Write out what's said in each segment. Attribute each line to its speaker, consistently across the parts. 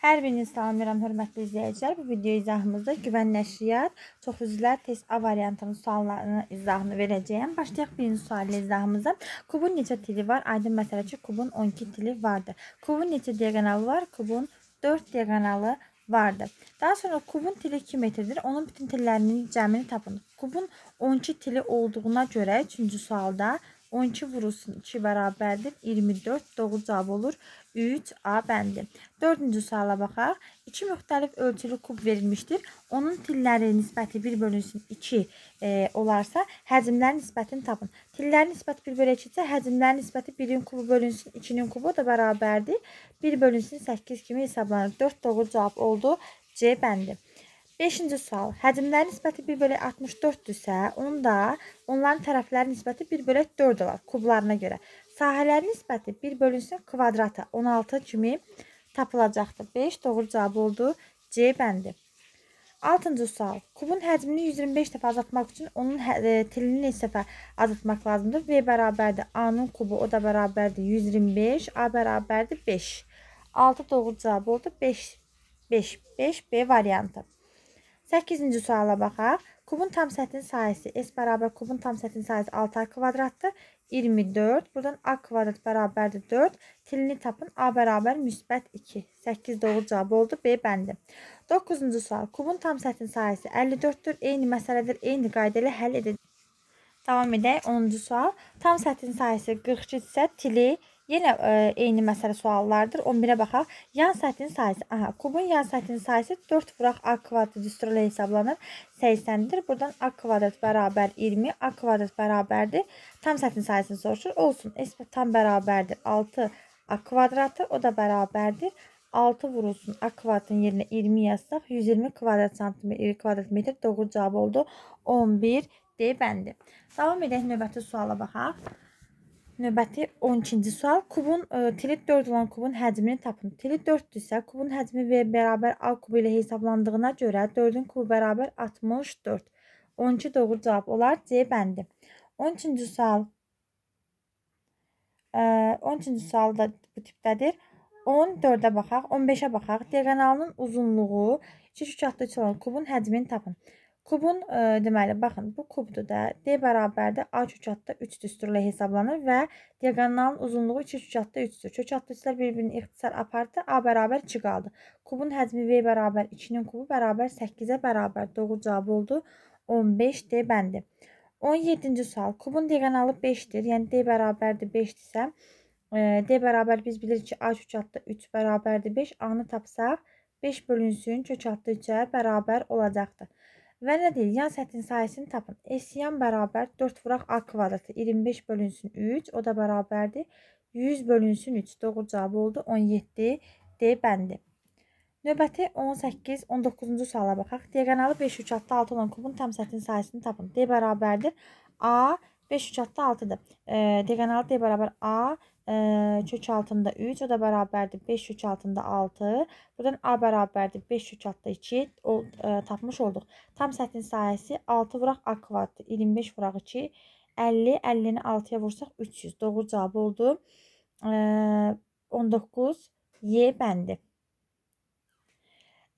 Speaker 1: Hər birinizi salamlayıram, hörmətli izləyicilər. Bu video izahımızda güvən nəşriyyat, çoxüzlər test A variantının suallarını izahını verəcəyəm. Başlayaq birinci suallə izahımıza. Kubun neçə tili var? Aydın məsələ ki, kubun 12 tili vardır. Kubun neçə diagonalı var? Kubun 4 diagonalı vardır. Daha sonra kubun tili 2 metrdir. Onun bütün tillərinin cəmini tapın. Kubun 12 tili olduğuna görə 3-cü sualda 12 vurulsun 2 bərabərdir. 24 doğru cavab olur. 3 A bəndi. 4-cü suala baxaq. 2 müxtəlif ölçülü kub verilmişdir. Onun tilləri nisbəti 1 bölünsün 2 e, olarsa həcmlər nisbətini tapın. Tillərin nisbəti 1 bölü 2 isə həcmlər nisbəti 1-in kubu bölünsün 2-nin kubu da bərabərdir. 1 bölünsün 8 kimi hesablanır. 4 doğru cavab oldu. C bəndi. Beşinci sual. Həcmlər nisbəti 1 bölək 64-dürsə, onda onların tərəfləri nisbəti 1 bölək 4 olar kublarına görə. Sahələr nisbəti 1 bölünsün kvadrata 16 kimi tapılacaqdır. 5 doğru cavab oldu. C bəndi. Altıncı sual. Kubun həcmini 125 dəfə azaltmaq üçün onun hə, e, telini neçə dəfə azaltmaq lazımdır? V bərabərdir A-nın kubu, o da bərabərdir 125, A bərabərdir 5. 6 doğru cavab oldu. 5 5 5 B variantı. 8-ci suala baxaq. Kubun tam sətin sayısı S bərabər kubun tam sətin sayısı 6A kvadratdır. 24. Buradan A kvadrat bərabərdir 4. Tilini tapın. A bərabər müsbət 2. 8 doğru cavab oldu. B bəndi. 9-cu sual. Kubun tam sətin sayısı 54-dür. Eyni məsələdir. Eyni qayda ilə həll edildi. Davam edək. 10-cu sual. Tam sətin sayısı 42 isə tili 2. Yenə e, eyni məsələ suallardır. 11-ə baxaq. Yan səthin sayısı. Aha, kubun yan səthin sayısı 4 vuraq a kvadrat üstü ilə hesablanır. 80-dir. Buradan a kvadrat bərabər 20, a kvadrat bərabərdir. Tam səthin sayısını soruşur. Olsun. S tam bərabərdir 6 a kvadratı, o da bərabərdir 6 vurulsun A kvadratın yerinə 20 yazsaq 120 kvadrat santimetr kvadrat metr doğru cavab oldu. 11 D bəndi. Davam edək növbəti suala baxaq. Növbəti 12-ci sual. Kubun e, tilit 4 olan kubun həcmini tapın. Tilit 4-dür isə kubun həcmi V bərabər A kubu ilə hesablandığına görə 4-ün kubu bərabər 64. 12 doğru cavab olar C bəndi. 13-cü sual. E, 13-cü sual da bu tipdədir. 14-ə baxaq, 15-ə baxaq. Diagonalının uzunluğu 2 3 3 olan kubun həcmini tapın. Kubun e, deməli baxın bu kubdur da. D bərabərdə A kökatda 3 düsturla hesablanır və diaqonalın uzunluğu 2 kökatda 3-dür. Kökatda 3-lər bir-birini ixtisar apardı. A bərabər 2 qaldı. Kubun həcmi V bərabər 2-nin kubu bərabər 8-ə bərabər. Doğru cavab oldu 15 D bəndi. 17-ci sual. Kubun diaqonalı 5-dir. Yəni D bərabərdir 5-dirsə, e, D bərabər biz bilirik ki, A kökatda 3 bərabərdir 5. A-nı tapsaq 5 bölünsün kökatda 3-ə bərabər olacaqdır. Və nə deyir? Yan səthin sayəsini tapın. S yan bərabər 4 vuraq A kvadratı 25 bölünsün 3. O da bərabərdir. 100 bölünsün 3. Doğru cavab oldu. 17 D bəndi. Növbəti 18, 19-cu suala baxaq. Diaqonalı 5 3 adlı 6 olan kubun tam səthin sayəsini tapın. D bərabərdir. A 5 3 adlı 6-dır. E, diaqonalı D bərabər A kök altında 3, o da bərabərdir 5 kök altında 6. Buradan A bərabərdir 5 kök altında 2 o, ə, tapmış olduq. Tam sətin sayəsi 6 vuraq A kvadratdır. 25 vuraq 2 50, 50-ni 6-ya vursaq 300. Doğru cavab oldu. Ə, 19 Y bəndi.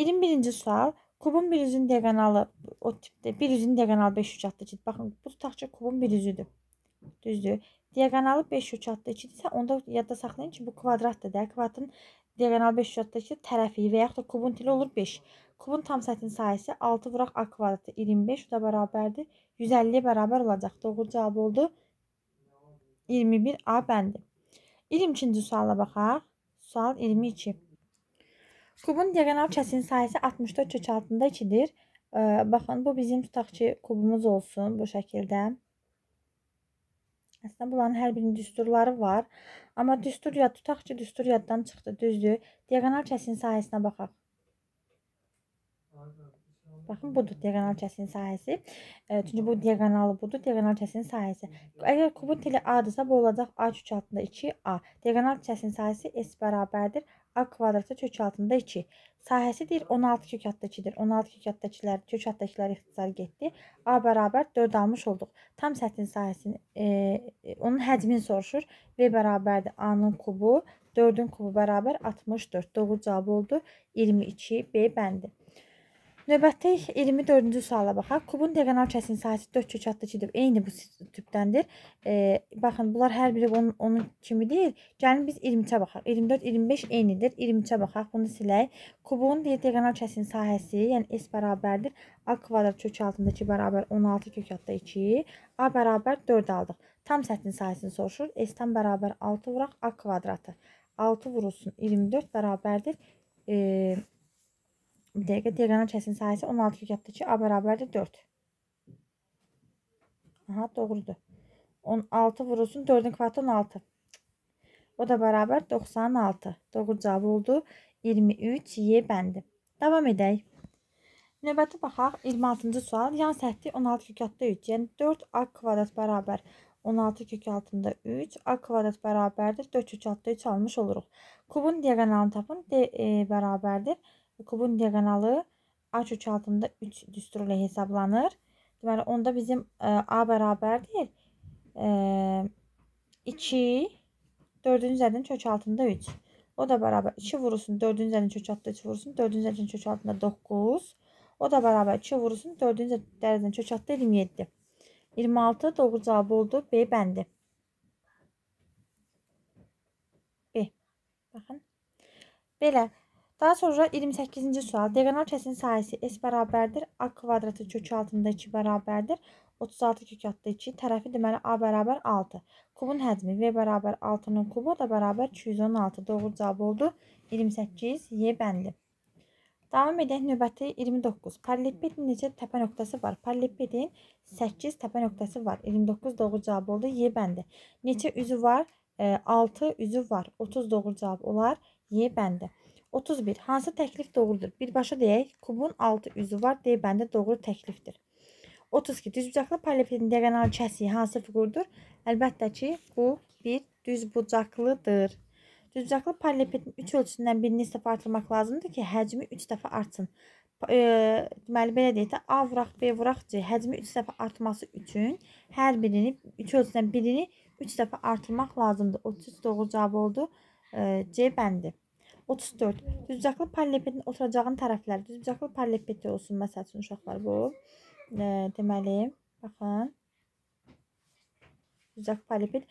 Speaker 1: 21-ci sual. Kubun bir üzün diagonalı o tipdə bir üzün diagonalı 5 kök altında 2. Baxın, bu tutaq ki, kubun bir üzüdür. Düzdür. Diagonalı 5 uçatda 2-dirsə, onda yadda saxlayın ki, bu kvadratdır da. Kvadratın diagonalı 5 uçatda 2 tərəfi və yaxud da kubun tili olur 5. Kubun tam sətin sayısı 6 vuraq a kvadratı 25, bu da bərabərdir. 150-yə bərabər olacaq. Doğru cavab oldu. 21A bəndi. 22-ci suala baxaq. Sual 22. Kubun diagonal kəsinin sayısı 64 kökə altında 2-dir. Baxın, bu bizim tutaq ki, kubumuz olsun bu şəkildə. Əslində bunların hər birinin düsturları var. Amma düstur yad tutaq ki, düstur yaddan çıxdı, düzdür? Diaqonal kəsin sahəsinə baxaq. Baxın, budur diagonal kəsin sahəsi. E, çünki bu diagonalı budur, diagonal kəsin sahəsi. Əgər kubun teli A-dırsa, bu olacaq A kök altında 2A. Diagonal kəsin sahəsi S bərabərdir A kvadratı kök altında 2. Sahəsi deyir 16 kök altında 2-dir. 16 kök altında 2-lər, kök altında 2-lər ixtisar getdi. A bərabər 4 almış olduq. Tam səthin sahəsini, e, onun həcmini soruşur. V bərabərdir A-nın kubu, 4-ün kubu bərabər 64. Doğru cavab oldu 22 B bəndi. Növbəti 24-cü suala baxaq. Kubun diagonal kəsiyin sahəsi 4 kök adlı kidir. Eyni bu tipdəndir. E, baxın, bunlar hər biri onun, onun kimi deyil. Gəlin biz 23-ə baxaq. 24, 25 eynidir. 23-ə baxaq. Bunu silək. Kubun diagonal kəsiyin sahəsi, yəni S bərabərdir. A kvadrat kök altındakı bərabər 16 kök adda 2. A bərabər 4 aldıq. Tam səthin sahəsini soruşur. S-dən bərabər 6 vuraq. A kvadratı. 6 vurulsun 24 bərabərdir. E, Bir dəqiqə diagonal kəsin sayəsi 16 kök ki, A bərabərdir 4. Aha, doğrudur. 16 vurulsun 4-ün kvadratı 16. O da bərabər 96. Doğru cavab oldu. 23 Y bəndi. Davam edək. Növbəti baxaq. 26-cı sual. Yan səhti 16 kök 3. Yəni 4A kvadrat bərabər 16 kök altında 3, a kvadrat bərabərdir 4 kök altında 3 almış oluruq. Kubun diagonalını tapın, d e, bərabərdir kubun diaqonalı A kök altında 3 düsturu ilə hesablanır. Deməli onda bizim e, A bərabərdir. E, 2 4-ün üzərinin kök altında 3. O da bərabər 2 vurulsun 4-ün üzərinin kök altında 3 vurulsun 4-ün üzərinin kök altında 9. O da bərabər 2 vurulsun 4-ün üzərinin kök altında 27. 26 doğru cavab oldu B bəndi. B. Baxın. Belə Daha sonra 28-ci sual. Diagonal kəsin sahəsi S bərabərdir. A kvadratı kökü altında 2 bərabərdir. 36 kök altında 2. Tərəfi deməli A bərabər 6. Kubun həcmi V bərabər 6-nın kubu da bərabər 216. Doğru cavab oldu. 28 Y bənli. Davam edək növbəti 29. Paralelipedin necə təpə nöqtəsi var? Paralelipedin 8 təpə nöqtəsi var. 29 doğru cavab oldu. Y bəndi. Neçə üzü var? 6 e, üzü var. 30 doğru cavab olar. Y bəndi. 31. Hansı təklif doğrudur? Birbaşa deyək, kubun 6 üzvü var, D bəndə doğru təklifdir. 32. Düzbucaqlı polipitin diagonal kəsiyi hansı fiqurdur? Əlbəttə ki, bu bir düzbucaqlıdır. Düzbucaqlı polipidin 3 ölçüsündən birini istifadə etmək lazımdır ki, həcmi 3 dəfə artsın. E, deməli belə deyək də A vuraq B vuraq C həcmi 3 dəfə artması üçün hər birini 3 ölçüsündən birini 3 dəfə artırmaq lazımdır. 33 doğru cavab oldu. E, C bəndi. 34. Düzbucaqlı paralelepitin oturacağın tərəfləri. Düzbucaqlı paralelepit olsun məsəl üçün uşaqlar bu. E, deməli, baxın. Düzbucaqlı paralelepit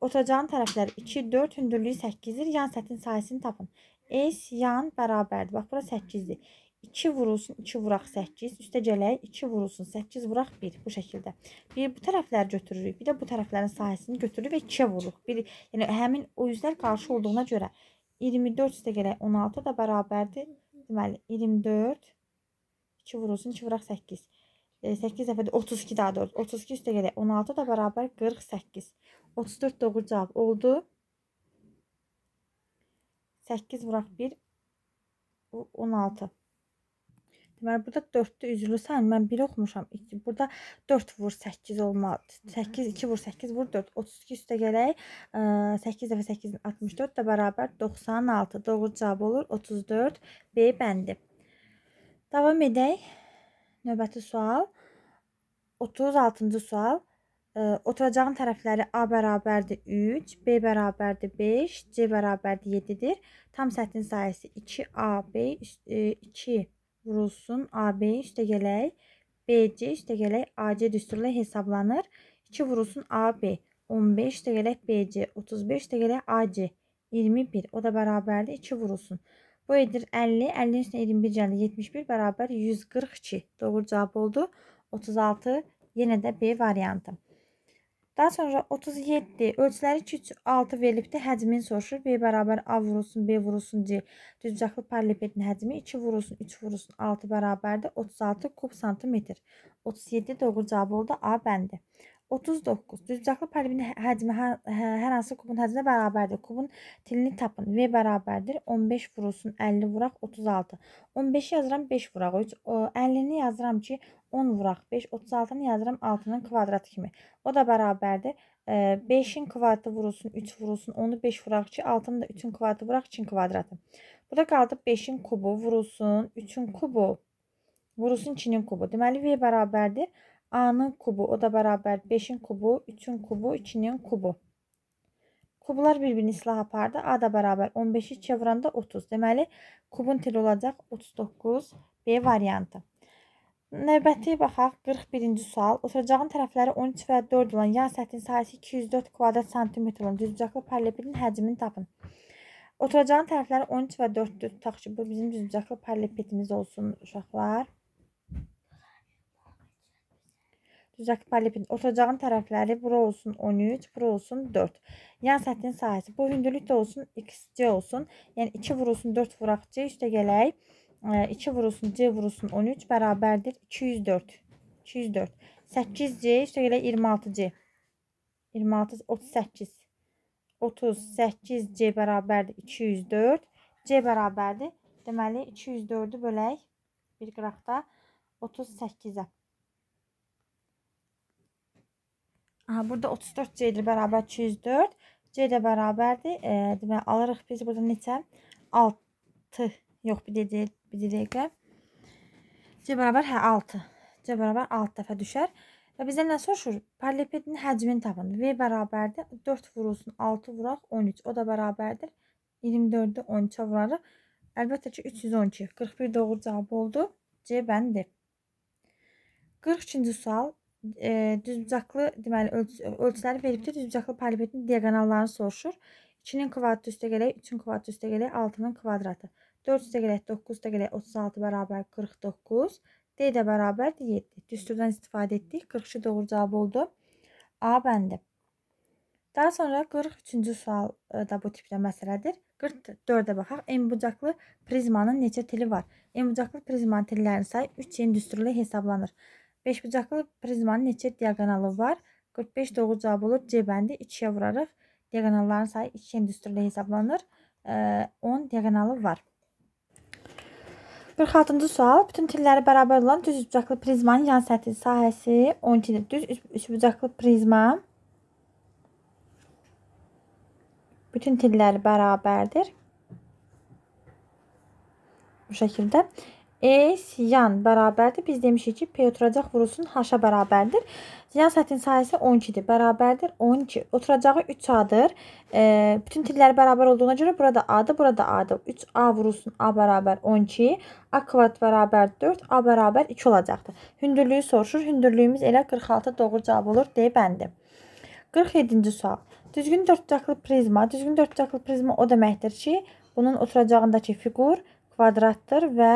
Speaker 1: oturacağın tərəflər 2, 4, hündürlüyü 8-dir. Yan sətin sayəsini tapın. S yan bərabərdir. Bax, bura 8-dir. 2 vurulsun, 2 vuraq 8, üstə gələk 2 vurulsun, 8 vuraq 1 bu şəkildə. Bir bu tərəfləri götürürük, bir də bu tərəflərin sahəsini götürürük və 2-yə vururuq. Bir yəni həmin o üzlər qarşı olduğuna görə 24 üstə gələk 16 da bərabərdir. Deməli 24 2 vurulsun 2 vuraq 8. 8 dəfə də 32 daha doğrusu. 32 üstə gələk 16 da bərabər 48. 34 doğru cavab oldu. 8 vuraq 1 16. Deməli burada 4-dü üzülürsən, mən 1 oxumuşam. 2. Burada 4 vur 8 olmalı. 8 2 vur 8 vur 4 32 üstə gələk. 8 dəfə 8 64 də bərabər 96. Doğru cavab olur 34 B bəndi. Davam edək. Növbəti sual. 36-cı sual. Oturacağın tərəfləri A bərabərdir 3, B bərabərdir 5, C bərabərdir 7-dir. Tam səthin sayəsi 2AB 2 vurulsun. AB iştegələk BC iştegələk AC düsturla hesablanır. 2 vurulsun AB. 15 iştegələk BC. 35 iştegələk AC. 21. O da bərabərdir. 2 vurulsun. Bu edir 50. 50-nin üstünə 21 cəndə 71 bərabər 142. Doğru cavab oldu. 36 yenə də B variantı. Daha sonra 37 ölçüləri 2 3 6 verilibdi. Həcmin soruşur. B bərabər A vurulsun B vurulsun C. Düzcaqlı paralelipedin həcmi 2 vurulsun 3 vurulsun 6 bərabərdir 36 kub santimetr. 37 doğru cavab oldu A bəndi. 39. Düzcaqlı polimin həcmi hər, hər hansı kubun həcminə bərabərdir. Kubun tilini tapın. V bərabərdir 15 vurulsun 50 vuraq 36. 15 yazıram 5 vuraq 3. 50-ni yazıram ki 10 vuraq 5. 36-nı yazıram 6-nın kvadratı kimi. O da bərabərdir 5-in kvadratı vurulsun 3 vurulsun 10-u 5 vuraq 2. 6-nı da 3-ün kvadratı vuraq 2-in kvadratı. Burada qaldı 5-in kubu vurulsun 3-ün kubu vurulsun 2-nin kubu. Deməli V bərabərdir 15. A'nın kubu o da beraber 5'in kubu, 3'ün kubu, 2'nin kubu. Kublar birbirini silah apardı. A da beraber 15'i çevranda 30. Deməli kubun teli olacaq 39 B variantı. Növbəti baxaq 41-ci sual. Oturacağın tərəfləri 13 və 4 olan yan səthin sahəsi 204 kvadrat santimetr olan düzbucaqlı parallepitin həcmini tapın. Oturacağın tərəfləri 13 və 4-dür. Tutaq ki, bu bizim düzbucaqlı parallepitimiz olsun uşaqlar. düzakipalipin otacağın tərəfləri bura olsun 13, bura olsun 4. Yan səthin sahəsi bu hündürlük də olsun, xc olsun. Yəni 2 vurulsun 4 vuraq c üstə gələk. 2 vurulsun c vurulsun 13 bərabərdir 204. 204. 8c üstə gələk 26c. 26 38. 38c bərabərdir 204. c bərabərdir. Deməli 204-ü bölək bir qıraqda 38-ə. Aha, burada 34C ilə bərabər 204. C ilə bərabərdir. E, demək, alırıq biz burada neçə? 6. Yox, bir deyil, bir dəqiqə. C bərabər hə 6. C bərabər 6 dəfə düşər. Və bizə nə soruşur? Parallelepidin həcmini tapın. V bərabərdir 4 vurulsun 6 vuraq 13. O da bərabərdir 24-də 13-ə vurarıq. Əlbəttə ki 312. 41 doğru cavab oldu. C bəndi. 42-ci sual e, düzbucaqlı, deməli ölç ölçüləri verib də düzbucaqlı polipetin diaqonallarını soruşur. 2-nin kvadratı üstəgələk 3-ün kvadratı üstəgələk 6-nın kvadratı. 4 üstəgələk 9 üstəgələk 36 bərabər 49. D də bərabərdir 7. Düsturdan istifadə etdik. 42 doğru cavab oldu. A bəndi. Daha sonra 43-cü sual da bu tipdə məsələdir. 44-də baxaq. Enbucaqlı prizmanın neçə tili var? Enbucaqlı prizmanın tellərinin sayı 3 endüstrilə hesablanır. Beşbucaqlı prizmanın neçə diaqonalı var? 45 doğru cavab olur. C bəndi 2-yə vurarıq. Diaqonalların sayı 2 endüstrilə hesablanır. 10 diaqonalı var. 46-cı sual. Bütün telləri bərabər olan düz üçbucaqlı prizmanın yan səthi sahəsi 12-dir. Düz üçbucaqlı prizma bütün telləri bərabərdir. Bu şəkildə. S yan bərabərdir. Biz demişik ki, P oturacaq vurulsun H-a bərabərdir. Yan sətin sayəsi 12-dir. Bərabərdir 12. Oturacağı 3A-dır. E, bütün tillər bərabər olduğuna görə burada A-dır, burada A-dır. 3A vurulsun A bərabər 12. A kvadrat bərabər 4. A bərabər 2 olacaqdır. Hündürlüyü soruşur. Hündürlüyümüz elə 46 doğru cavab olur D bəndi. 47-ci sual. Düzgün dördbucaqlı prizma. Düzgün dördbucaqlı prizma o deməkdir ki, bunun oturacağındakı fiqur kvadratdır və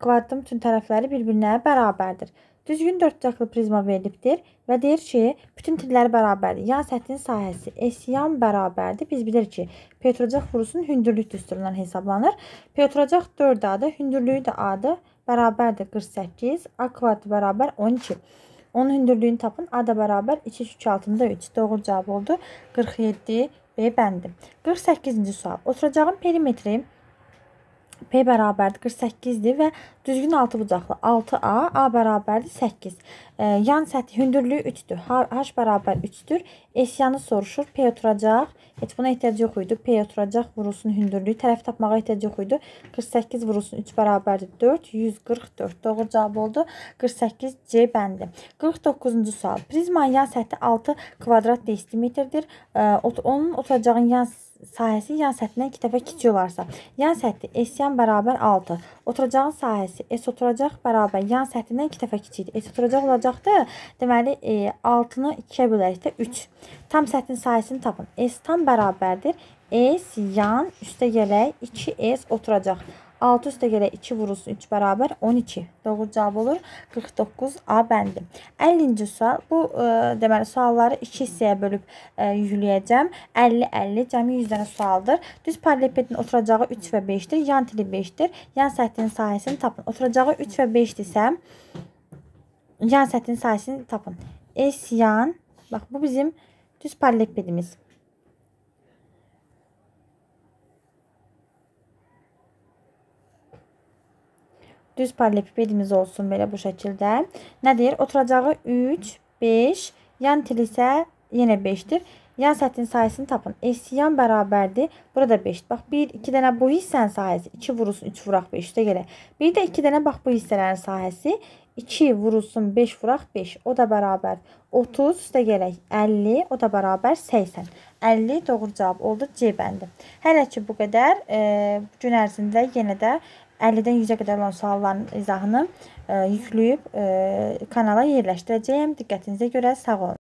Speaker 1: Kvadratın bütün tərəfləri bir-birinə bərabərdir. Düzgün dördcaqlı prizma verilibdir və deyir ki, bütün tirləri bərabərdir. Yan səthin sahəsi S yan bərabərdir. Biz bilirik ki, Petrocaq vurusunun hündürlük düsturundan hesablanır. Petrocaq 4 adı, hündürlüyü də adı bərabərdir 48, A kvadratı bərabər 12. Onun hündürlüyünü tapın. A da bərabər 2 3 altında 3. Doğru cavab oldu. 47 B bəndi. 48-ci sual. Oturacağın perimetri 1 P bərabərdir 48-dir və düzgün 6 bucaqlı 6A, A bərabərdir 8. E, yan səthi hündürlüyü 3-dür. H, H bərabər 3-dür. Esyanı soruşur. P oturacaq. Heç buna ehtiyac yox idi. P oturacaq vurulsun hündürlüyü. Tərəf tapmağa ehtiyac yox idi. 48 vurulsun 3 bərabərdir 4. 144. Doğru cavab oldu. 48 C bəndi. 49-cu sual. Prizmanın yan səthi 6 kvadrat desimetrdir. E, onun oturacağın yan səthi sahəsi yan səthindən 2 dəfə kiçik olarsa, yan səthi S yan bərabər 6. Oturacağın sahəsi S oturacaq bərabər yan səthindən 2 dəfə kiçikdir. S oturacaq olacaqdır. Deməli, e, 6-nı 2-yə bölərik də 3. Tam səthin sahəsini tapın. S tam bərabərdir. S yan üstə gələk 2S oturacaq. 6 üstə gələ 2 vurulsun 3 bərabər 12. Doğru cavab olur 49 A bəndi. 50-ci sual. Bu ə, e, deməli sualları 2 hissəyə bölüb ə, e, yükləyəcəm. 50-50 cəmi 100 dənə sualdır. Düz paralelopipedin oturacağı 3 və 5-dir. Yan tili 5-dir. Yan səthinin sahəsini tapın. Oturacağı 3 və 5-dirsə yan səthinin sahəsini tapın. S yan bax bu bizim düz paralelopipedimiz. Düz paralelipipedimiz olsun belə bu şəkildə. Nədir? Oturacağı 3, 5, yan til isə yenə 5-dir. Yan səthin sayəsini tapın. Esiyan bərabərdir. Burada 5-dir. Bax 1, 2 dənə bu hissənin sayəsi. 2 vurulsun, 3 vuraq 5 də gələ. Bir də 2 dənə bax bu hissələrin sayəsi. 2 vurulsun, 5 vuraq 5. O da bərabər 30 üstə gələk 50, o da bərabər 80. 50 doğru cavab oldu C bəndi. Hələ ki bu qədər e, gün ərzində yenə də 50-dən 100-ə qədər olan sualların izahını e, yükləyib e, kanala yerləşdirəcəyəm. Diqqətinizə görə sağ olun.